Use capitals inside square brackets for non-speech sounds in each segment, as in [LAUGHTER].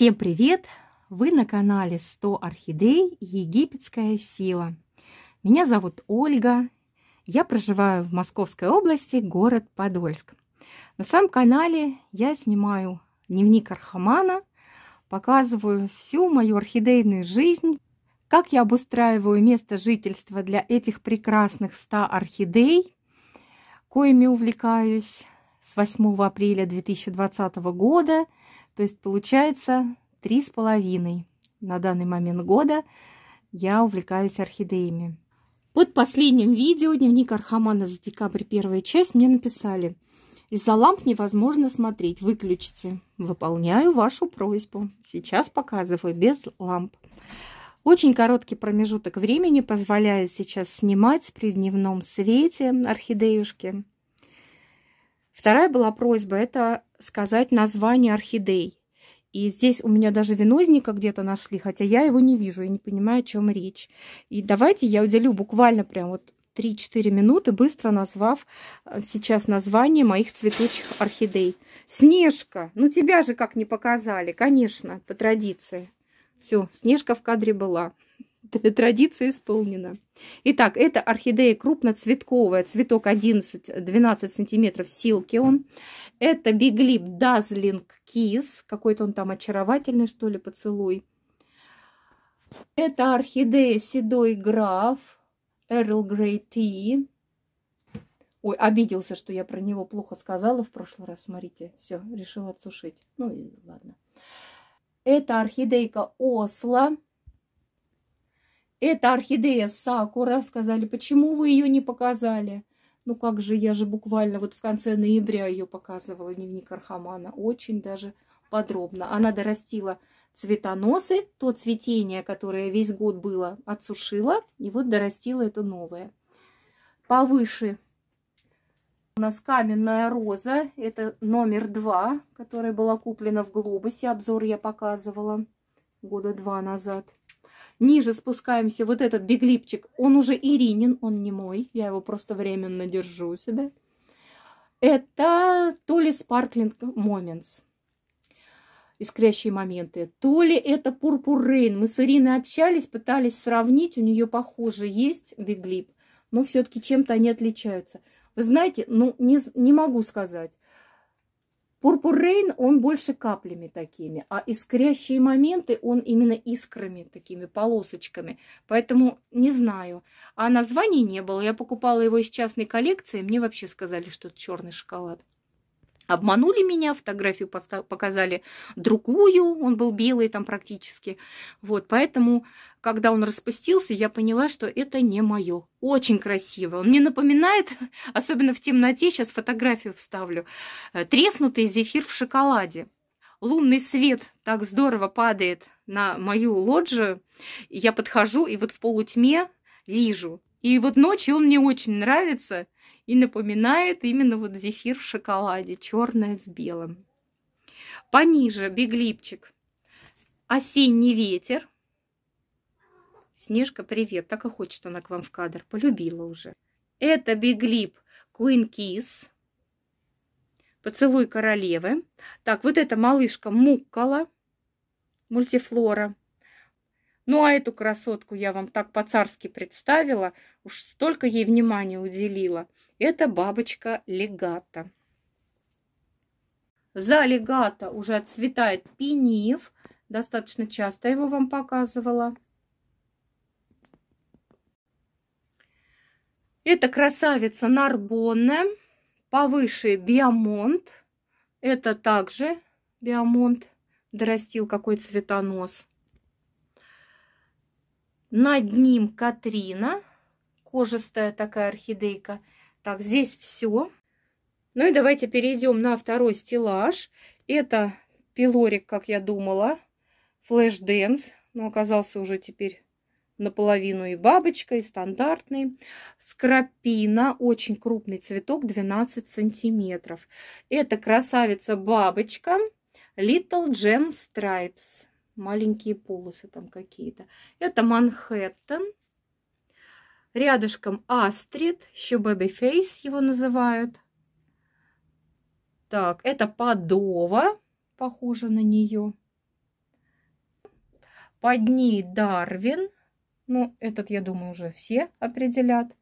Всем привет! Вы на канале 100 орхидей и египетская сила. Меня зовут Ольга. Я проживаю в Московской области, город Подольск. На своем канале я снимаю дневник Архамана, показываю всю мою орхидейную жизнь, как я обустраиваю место жительства для этих прекрасных 100 орхидей, коими увлекаюсь с 8 апреля 2020 года – то есть получается три с половиной на данный момент года я увлекаюсь орхидеями. Под последним видео дневник Архамана за декабрь первая часть мне написали из-за ламп невозможно смотреть, выключите. Выполняю вашу просьбу. Сейчас показываю без ламп. Очень короткий промежуток времени позволяет сейчас снимать при дневном свете орхидеюшки. Вторая была просьба – это сказать название орхидей. И здесь у меня даже винозника где-то нашли, хотя я его не вижу, я не понимаю, о чем речь. И давайте я уделю буквально прям вот 3-4 минуты, быстро назвав э, сейчас название моих цветущих орхидей. Снежка, ну тебя же как не показали, конечно, по традиции. Все, Снежка в кадре была. Традиция исполнена. Итак, это орхидея крупноцветковая, цветок 11-12 сантиметров, силки он. Это Биглип Дазлинг Кис, какой-то он там очаровательный, что ли, поцелуй. Это орхидея Седой Граф, Эрл Грей Ти. Ой, обиделся, что я про него плохо сказала в прошлый раз, смотрите. Все, решила отсушить. Ну и ладно. Это орхидейка Осло. Это орхидея Сакура. Сказали, почему вы ее не показали? Ну как же, я же буквально вот в конце ноября ее показывала, дневник Архамана. Очень даже подробно. Она дорастила цветоносы, то цветение, которое весь год было, отсушила. И вот дорастила это новое. Повыше у нас каменная роза. Это номер два, которая была куплена в глобусе. Обзор я показывала года два назад. Ниже спускаемся, вот этот беглипчик, он уже Иринин, он не мой, я его просто временно держу у себя. Это то ли Sparkling Moments, искрящие моменты, то ли это Purple Rain. Мы с Ириной общались, пытались сравнить, у нее похоже есть беглип, но все-таки чем-то они отличаются. Вы знаете, ну не, не могу сказать. Пурпур Рейн, он больше каплями такими, а искрящие моменты, он именно искрами, такими полосочками. Поэтому не знаю. А названий не было. Я покупала его из частной коллекции. Мне вообще сказали, что это черный шоколад обманули меня, фотографию показали другую, он был белый там практически. Вот, поэтому, когда он распустился, я поняла, что это не мое. Очень красиво. Он мне напоминает, [LAUGHS] особенно в темноте, сейчас фотографию вставлю, э, треснутый зефир в шоколаде. Лунный свет так здорово падает на мою лоджию. Я подхожу и вот в полутьме вижу. И вот ночью он мне очень нравится – и напоминает именно вот зефир в шоколаде, черное с белым. Пониже беглипчик. Осенний ветер. Снежка, привет. Так и хочет она к вам в кадр. Полюбила уже. Это беглип Queen Kiss. Поцелуй королевы. Так, вот эта малышка Муккала. Мультифлора. Ну, а эту красотку я вам так по-царски представила. Уж столько ей внимания уделила. Это бабочка легата. За легата уже отцветает пиниев. Достаточно часто его вам показывала. Это красавица Нарбонна, повыше Биомонт. Это также Биомонт дорастил какой цветонос. Над ним Катрина, кожистая такая орхидейка. Так, здесь все. Ну и давайте перейдем на второй стеллаж. Это пилорик, как я думала, флэш-дэнс, но оказался уже теперь наполовину и бабочка, и стандартный. Скрапина, очень крупный цветок, 12 сантиметров. Это красавица-бабочка Little Gem Stripes. Маленькие полосы там какие-то. Это Манхэттен. Рядышком Астрид, еще Baby Фейс его называют. Так, это Подова, похоже на нее. Под ней Дарвин. Ну, этот, я думаю, уже все определят.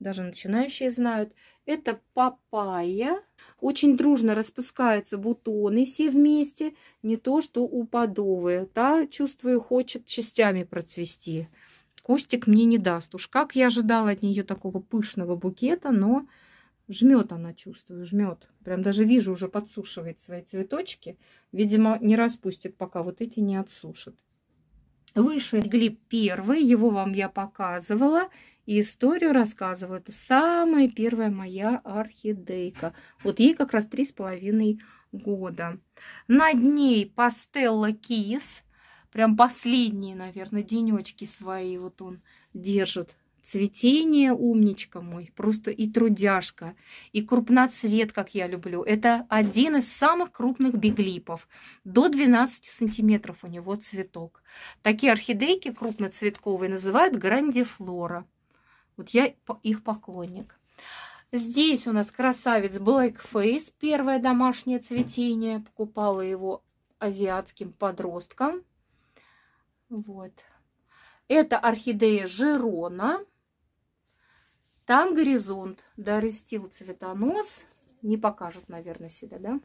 Даже начинающие знают. Это папайя. Очень дружно распускаются бутоны все вместе. Не то, что у подовы. Та, чувствую, хочет частями процвести. Кустик мне не даст. Уж как я ожидала от нее такого пышного букета, но жмет она, чувствую, жмет. Прям даже вижу, уже подсушивает свои цветочки. Видимо, не распустит, пока вот эти не отсушит. Выше глиб первый, его вам я показывала. И историю рассказывала. Это самая первая моя орхидейка. Вот ей как раз три с половиной года. Над ней пастелла кис прям последние, наверное, денечки свои вот он держит. Цветение, умничка мой, просто и трудяшка, и крупноцвет, как я люблю. Это один из самых крупных беглипов. До 12 сантиметров у него цветок. Такие орхидейки крупноцветковые называют грандифлора. Вот я их поклонник. Здесь у нас красавец Blackface, первое домашнее цветение. Покупала его азиатским подросткам. Вот. Это орхидея Жерона. Там горизонт. Дорестил цветонос. Не покажут, наверное, себя, да?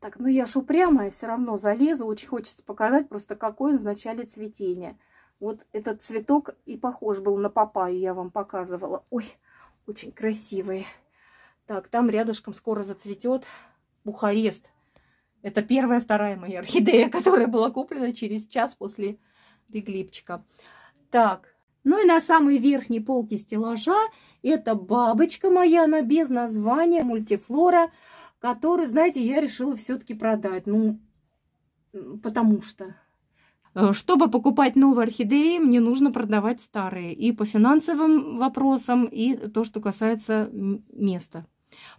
Так, ну я ж упрямая, все равно залезу. Очень хочется показать просто, какой он в начале цветения. Вот этот цветок и похож был на папаю, я вам показывала. Ой, очень красивый. Так, там рядышком скоро зацветет Бухарест. Это первая, вторая моя [LAUGHS] орхидея, которая была куплена через час после реглипчика. Так, ну и на самой верхней полке стеллажа это бабочка моя, она без названия, мультифлора, которую, знаете, я решила все-таки продать. Ну, потому что... Э, чтобы покупать новые орхидеи, мне нужно продавать старые. И по финансовым вопросам, и то, что касается места.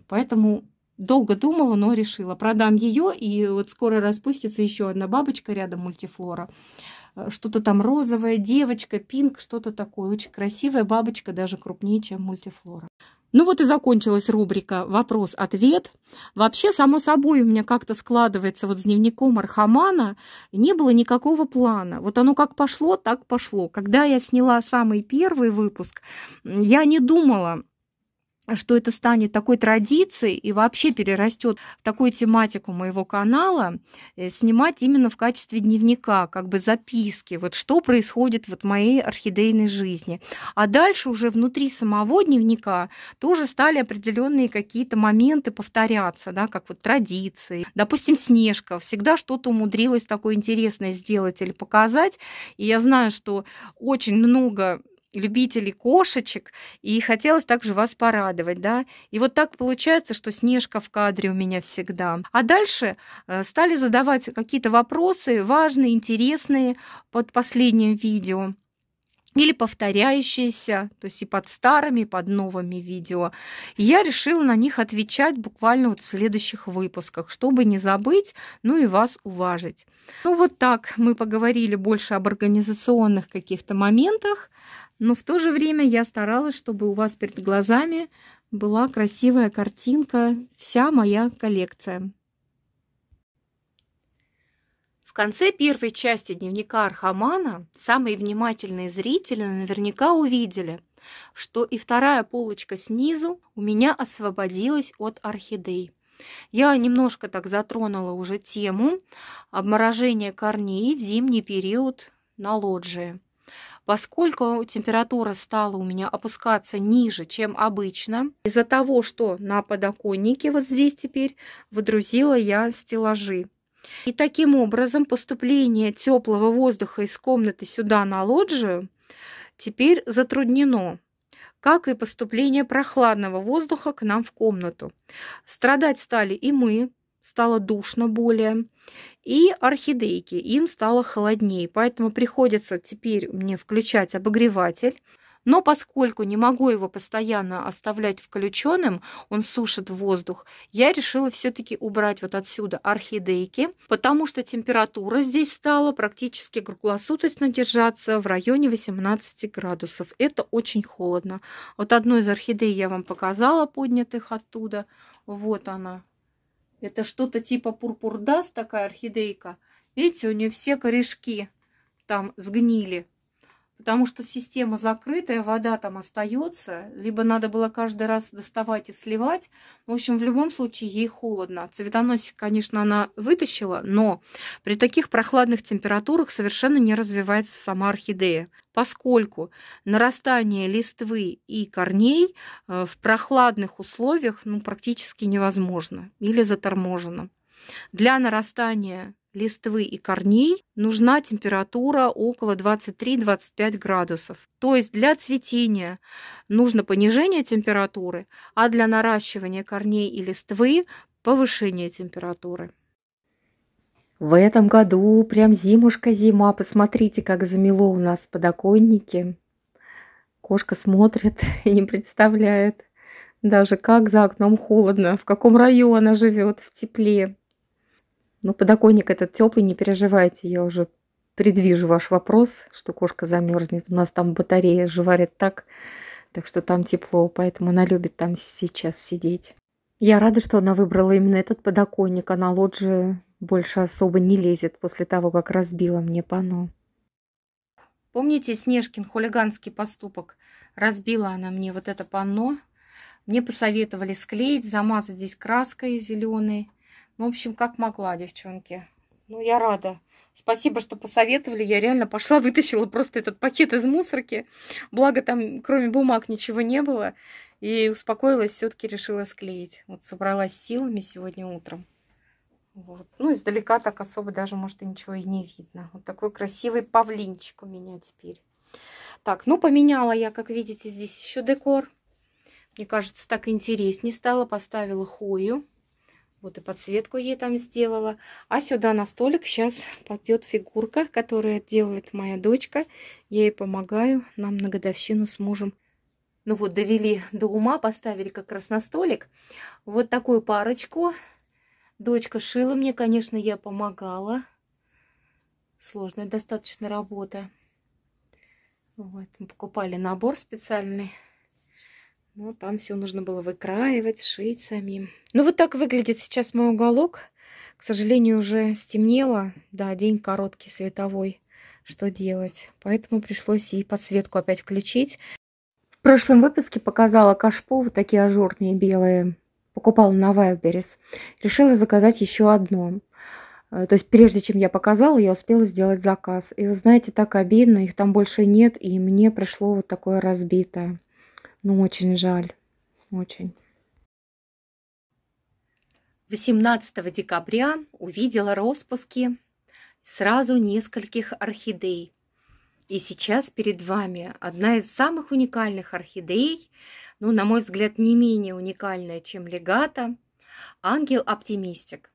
Поэтому Долго думала, но решила. Продам ее, и вот скоро распустится еще одна бабочка рядом мультифлора. Э, что-то там розовая девочка, пинг, что-то такое. Очень красивая бабочка, даже крупнее, чем мультифлора. Ну вот и закончилась рубрика «Вопрос-ответ». Вообще, само собой, у меня как-то складывается вот с дневником Архамана. Не было никакого плана. Вот оно как пошло, так пошло. Когда я сняла самый первый выпуск, я не думала, что это станет такой традицией и вообще перерастет в такую тематику моего канала, э, снимать именно в качестве дневника, как бы записки, вот что происходит вот в моей орхидейной жизни. А дальше уже внутри самого дневника тоже стали определенные какие-то моменты повторяться, да, как вот традиции. Допустим, Снежка всегда что-то умудрилась такое интересное сделать или показать. И я знаю, что очень много любителей кошечек, и хотелось также вас порадовать, да. И вот так получается, что Снежка в кадре у меня всегда. А дальше э, стали задавать какие-то вопросы важные, интересные под последним видео или повторяющиеся, то есть и под старыми, и под новыми видео. И я решила на них отвечать буквально вот в следующих выпусках, чтобы не забыть, ну и вас уважить. Ну вот так мы поговорили больше об организационных каких-то моментах, но в то же время я старалась, чтобы у вас перед глазами была красивая картинка, вся моя коллекция. В конце первой части дневника Архамана самые внимательные зрители наверняка увидели, что и вторая полочка снизу у меня освободилась от орхидей. Я немножко так затронула уже тему обморожения корней в зимний период на лоджии. Поскольку температура стала у меня опускаться ниже, чем обычно, из-за того, что на подоконнике вот здесь теперь водрузила я стеллажи. И таким образом поступление теплого воздуха из комнаты сюда на лоджию теперь затруднено как и поступление прохладного воздуха к нам в комнату. Страдать стали и мы, стало душно более, и орхидейки, им стало холоднее, поэтому приходится теперь мне включать обогреватель но поскольку не могу его постоянно оставлять включенным, он сушит воздух, я решила все-таки убрать вот отсюда орхидейки, потому что температура здесь стала практически круглосуточно держаться в районе 18 градусов. Это очень холодно. Вот одну из орхидей я вам показала, поднятых оттуда. Вот она. Это что-то типа пурпурдас, такая орхидейка. Видите, у нее все корешки там сгнили потому что система закрытая, вода там остается, либо надо было каждый раз доставать и сливать. В общем, в любом случае ей холодно. Цветоносик, конечно, она вытащила, но при таких прохладных температурах совершенно не развивается сама орхидея, поскольку нарастание листвы и корней э, в прохладных условиях ну, практически невозможно или заторможено. Для нарастания листвы и корней нужна температура около 23-25 градусов. То есть для цветения нужно понижение температуры, а для наращивания корней и листвы повышение температуры. В этом году прям зимушка зима. Посмотрите, как замело у нас подоконники. Кошка смотрит [LAUGHS] и не представляет даже, как за окном холодно, в каком раю она живет, в тепле. Ну, подоконник этот теплый, не переживайте, я уже предвижу ваш вопрос, что кошка замерзнет. У нас там батарея жеварит так, так что там тепло, поэтому она любит там сейчас сидеть. Я рада, что она выбрала именно этот подоконник. Она лоджию больше особо не лезет после того, как разбила мне панно. Помните Снежкин хулиганский поступок? Разбила она мне вот это панно. Мне посоветовали склеить, замазать здесь краской зеленой. Ну, в общем, как могла, девчонки. Ну, я рада. Спасибо, что посоветовали. Я реально пошла, вытащила просто этот пакет из мусорки. Благо там, кроме бумаг, ничего не было. И успокоилась, все-таки решила склеить. Вот собралась силами сегодня утром. Вот. Ну, издалека так особо даже, может, и ничего и не видно. Вот такой красивый павлинчик у меня теперь. Так, ну, поменяла я, как видите, здесь еще декор. Мне кажется, так интереснее стало. Поставила хою. Вот и подсветку ей там сделала. А сюда на столик сейчас [LAUGHS] пойдет фигурка, которая делает моя дочка. Я ей помогаю. Нам на годовщину с мужем. Ну вот, довели до ума, поставили как раз на столик. Вот такую парочку. Дочка шила мне, конечно, я помогала. Сложная достаточно работа. Вот, мы покупали набор специальный. Но там все нужно было выкраивать, шить самим. Ну вот так выглядит сейчас мой уголок. К сожалению, уже стемнело. Да, день короткий, световой. Что делать? Поэтому пришлось и подсветку опять включить. В прошлом выпуске показала кашпо, вот такие ажурные белые. Покупала на Wildberries. Решила заказать еще одно. Э, то есть прежде чем я показала, я успела сделать заказ. И вы знаете, так обидно, их там больше нет, и мне пришло вот такое разбитое. Ну, очень жаль, очень. 18 декабря увидела распуски сразу нескольких орхидей. И сейчас перед вами одна из самых уникальных орхидей, ну, на мой взгляд, не менее уникальная, чем легата, ангел-оптимистик.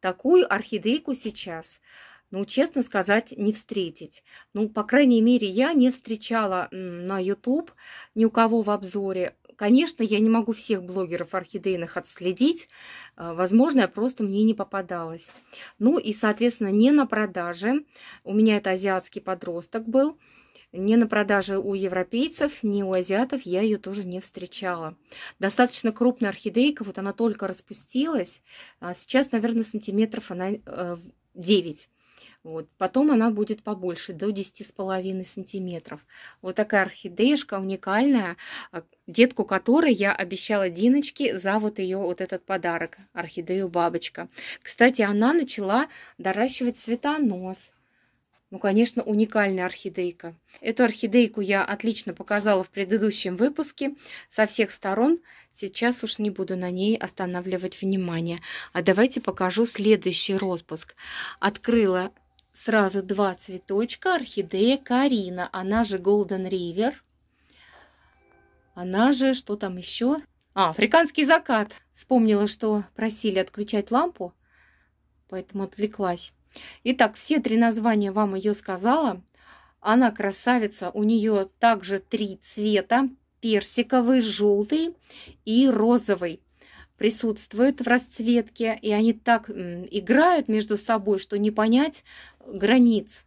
Такую орхидейку сейчас – ну, честно сказать, не встретить. Ну, по крайней мере, я не встречала на YouTube ни у кого в обзоре. Конечно, я не могу всех блогеров орхидейных отследить. А, возможно, я просто мне не попадалась. Ну и, соответственно, не на продаже. У меня это азиатский подросток был. Не на продаже у европейцев, не у азиатов я ее тоже не встречала. Достаточно крупная орхидейка, вот она только распустилась. А сейчас, наверное, сантиметров она 9. Э, вот. Потом она будет побольше, до 10,5 сантиметров. Вот такая орхидеешка уникальная, а, детку которой я обещала Диночке за вот ее вот этот подарок, орхидею бабочка. Кстати, она начала доращивать цветонос. Ну, конечно, уникальная орхидейка. Эту орхидейку я отлично показала в предыдущем выпуске со всех сторон. Сейчас уж не буду на ней останавливать внимание. А давайте покажу следующий распуск. Открыла сразу два цветочка орхидея Карина, она же Golden River, она же, что там еще? А, африканский закат. Вспомнила, что просили отключать лампу, поэтому отвлеклась. Итак, все три названия вам ее сказала. Она красавица, у нее также три цвета, персиковый, желтый и розовый присутствуют в расцветке, и они так играют между собой, что не понять, границ.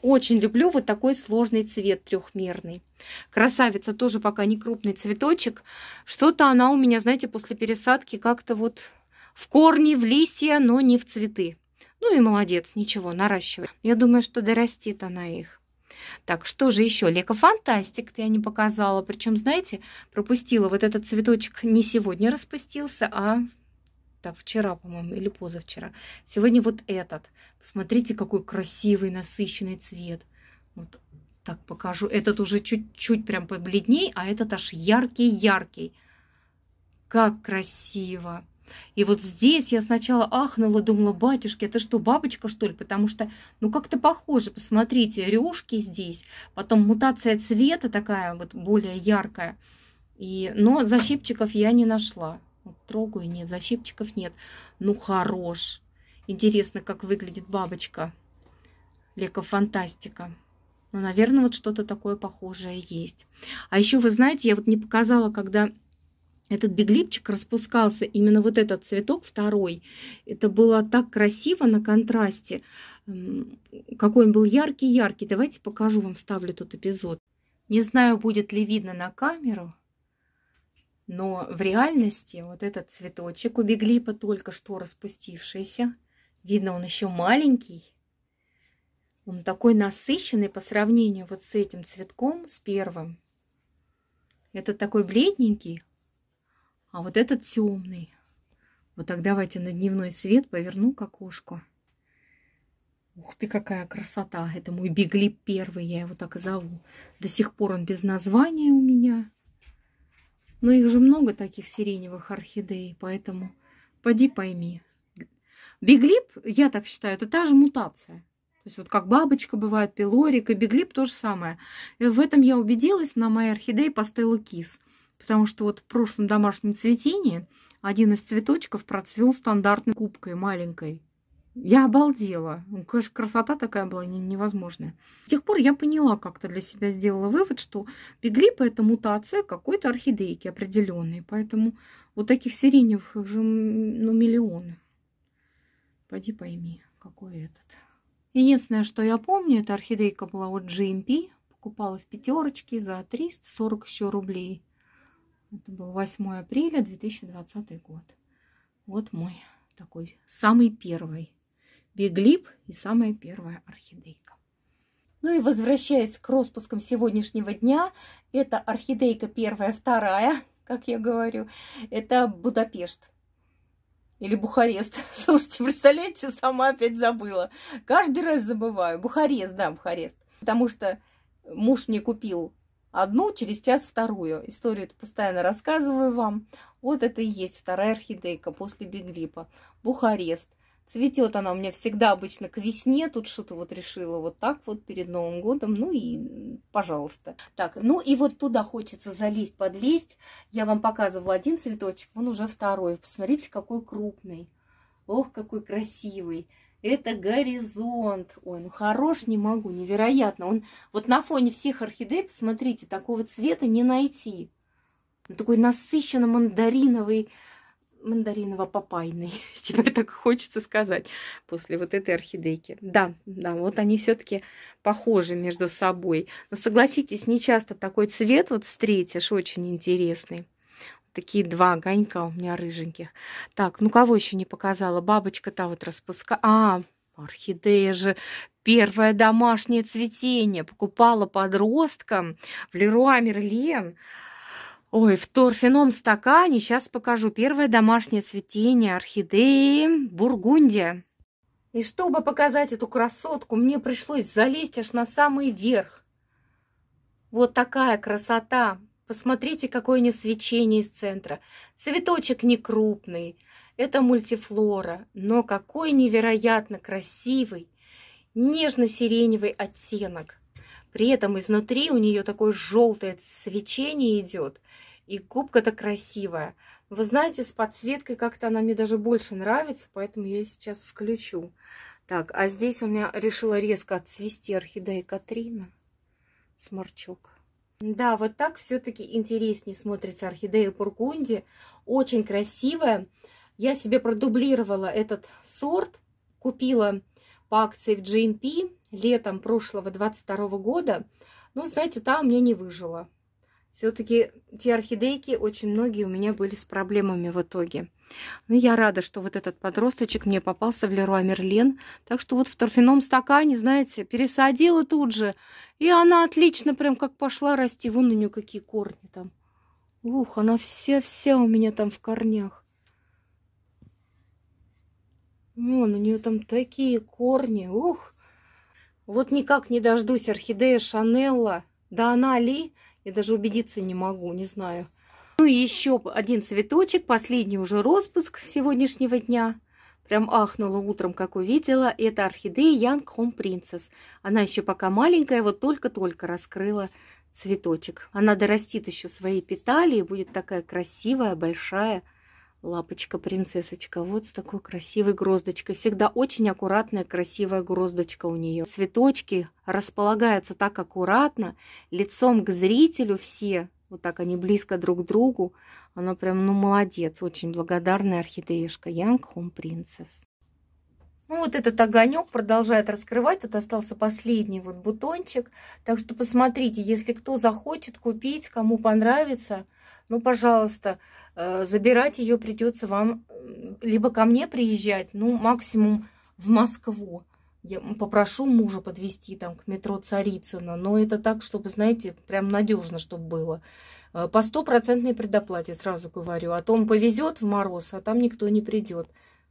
Очень люблю вот такой сложный цвет трехмерный. Красавица тоже пока не крупный цветочек. Что-то она у меня, знаете, после пересадки как-то вот в корни, в листья, но не в цветы. Ну и молодец, ничего, наращивай. Я думаю, что дорастит она их. Так, что же еще? Лека Фантастик я не показала. Причем, знаете, пропустила. Вот этот цветочек не сегодня распустился, а так, вчера, по-моему, или позавчера. Сегодня вот этот. Посмотрите, какой красивый, насыщенный цвет. Вот так покажу. Этот уже чуть-чуть прям побледней, а этот аж яркий-яркий. Как красиво! И вот здесь я сначала ахнула, думала, батюшки, это что, бабочка, что ли? Потому что, ну, как-то похоже, посмотрите, рюшки здесь, потом мутация цвета такая вот более яркая. И, но защипчиков я не нашла. Вот трогаю, нет, защипчиков нет. Ну, хорош. Интересно, как выглядит бабочка. Лекофантастика. Ну, наверное, вот что-то такое похожее есть. А еще, вы знаете, я вот не показала, когда этот беглипчик распускался, именно вот этот цветок второй. Это было так красиво на контрасте. Какой он был яркий-яркий. Давайте покажу вам, вставлю тот эпизод. Не знаю, будет ли видно на камеру, но в реальности вот этот цветочек у беглипа, только что распустившийся, видно, он еще маленький, он такой насыщенный по сравнению вот с этим цветком, с первым. Это такой бледненький, а вот этот темный. Вот так давайте на дневной свет поверну к окошку. Ух ты, какая красота! Это мой беглип первый, я его так и зову. До сих пор он без названия у меня. Но их же много таких сиреневых орхидей, поэтому поди пойми. Биглип, я так считаю, это та же мутация. То есть вот как бабочка бывает, пилорик, и биглип то же самое. И э, в этом я убедилась на моей орхидее пастелла кис. Потому что вот в прошлом домашнем цветении один из цветочков процвел стандартной кубкой маленькой. Я обалдела. Ну, конечно, красота такая была невозможная. С тех пор я поняла как-то для себя, сделала вывод, что пиглипа – это мутация какой-то орхидейки определенной. Поэтому вот таких сиреневых же ну, миллионы. Пойди пойми, какой этот. Единственное, что я помню, эта орхидейка была от GMP. Покупала в пятерочке за 340 еще рублей. Это был 8 апреля 2020 год. Вот мой такой самый первый Беглип и самая первая орхидейка. Ну и возвращаясь к распускам сегодняшнего дня, это орхидейка первая, вторая, [LAUGHS] как я говорю, это Будапешт. Или Бухарест. [LAUGHS] Слушайте, представляете, сама опять забыла. Каждый раз забываю. Бухарест, да, Бухарест. Потому что муж мне купил одну, через час вторую. Историю постоянно рассказываю вам. Вот это и есть вторая орхидейка после Беглипа. Бухарест. Цветет она у меня всегда обычно к весне. Тут что-то вот решила вот так вот перед Новым годом. Ну и пожалуйста. Так, ну и вот туда хочется залезть, подлезть. Я вам показывала один цветочек, он уже второй. Посмотрите, какой крупный. Ох, какой красивый. Это горизонт. Ой, ну хорош не могу, невероятно. Он вот на фоне всех орхидей, посмотрите, такого цвета не найти. Он такой насыщенно мандариновый, мандариново-папайный. [LAUGHS] теперь так хочется сказать после вот этой орхидейки. Да, да, вот они все-таки похожи между собой. Но согласитесь, не часто такой цвет вот встретишь, очень интересный. такие два огонька у меня рыженьких. Так, ну кого еще не показала? Бабочка та вот распуска... А, орхидея же первое домашнее цветение покупала подросткам в Леруа Мерлен. Ой, в торфяном стакане сейчас покажу первое домашнее цветение орхидеи бургундия. И чтобы показать эту красотку, мне пришлось залезть аж на самый верх. Вот такая красота. Посмотрите, какое у нее свечение из центра. Цветочек не крупный. Это мультифлора, но какой невероятно красивый нежно-сиреневый оттенок. При этом изнутри у нее такое желтое свечение идет. И кубка то красивая. Вы знаете, с подсветкой как-то она мне даже больше нравится, поэтому я сейчас включу. Так, а здесь у меня решила резко отцвести орхидея Катрина. Сморчок. Да, вот так все-таки интереснее смотрится орхидея Пургунди, Очень красивая. Я себе продублировала этот сорт. Купила по акции в GMP летом прошлого 22 года, ну, знаете, та у меня не выжила. Все-таки те орхидейки, очень многие у меня были с проблемами в итоге. Ну я рада, что вот этот подросточек мне попался в Леруа Мерлен. Так что вот в торфяном стакане, знаете, пересадила тут же. И она отлично прям как пошла расти. Вон у нее какие корни там. Ух, она вся-вся у меня там в корнях. Вон, у нее там такие корни. Ух, вот никак не дождусь орхидея Шанелла. Да она ли? Я даже убедиться не могу, не знаю. Ну и еще один цветочек, последний уже распуск сегодняшнего дня. Прям ахнула утром, как увидела. Это орхидея Янг Хом Принцесс. Она еще пока маленькая, вот только-только раскрыла цветочек. Она дорастит еще свои петали и будет такая красивая, большая лапочка-принцессочка. Вот с такой красивой гроздочкой. Всегда очень аккуратная, красивая гроздочка у нее. Цветочки располагаются так аккуратно, лицом к зрителю все. Вот так они близко друг к другу. Она прям, ну, молодец. Очень благодарная орхидеюшка. Young Home Princess. Ну, вот этот огонек продолжает раскрывать. Тут остался последний вот бутончик. Так что посмотрите, если кто захочет купить, кому понравится – ну, пожалуйста, э, забирать ее придется вам либо ко мне приезжать, ну, максимум в Москву. Я попрошу мужа подвести там к метро Царицына, но это так, чтобы, знаете, прям надежно, чтобы было. Э, по стопроцентной предоплате, сразу говорю. А то повезет в мороз, а там никто не придет.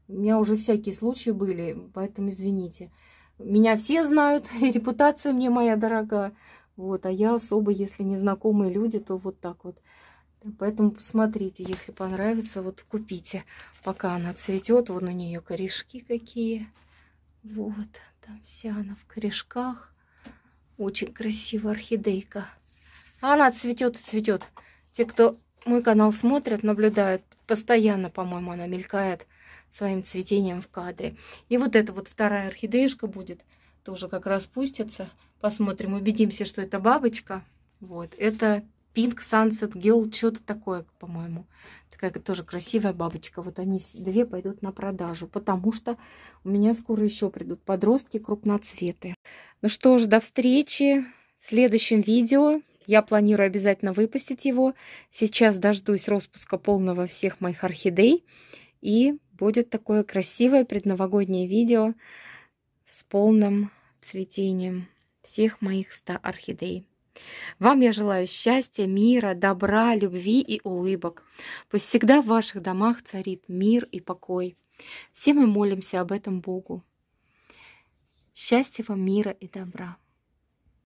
У меня уже всякие случаи были, поэтому извините. Меня все знают, и [LAUGHS] репутация мне моя дорога. Вот, а я особо, если незнакомые люди, то вот так вот. Поэтому посмотрите, если понравится, вот купите. Пока она цветет, вон у нее корешки какие. Вот, там вся она в корешках. Очень красивая орхидейка. А она цветет и цветет. Те, кто мой канал смотрят, наблюдают, постоянно, по-моему, она мелькает своим цветением в кадре. И вот эта вот вторая орхидеюшка будет, тоже как раз распустится. Посмотрим, убедимся, что это бабочка. Вот, это Pink Sunset Girl, что-то такое, по-моему. Такая тоже красивая бабочка. Вот они две пойдут на продажу, потому что у меня скоро еще придут подростки крупноцветы. Ну что ж, до встречи в следующем видео. Я планирую обязательно выпустить его. Сейчас дождусь распуска полного всех моих орхидей. И будет такое красивое предновогоднее видео с полным цветением всех моих 100 орхидей. Вам я желаю счастья, мира, добра, любви и улыбок. Пусть всегда в ваших домах царит мир и покой. Все мы молимся об этом Богу. Счастья вам, мира и добра.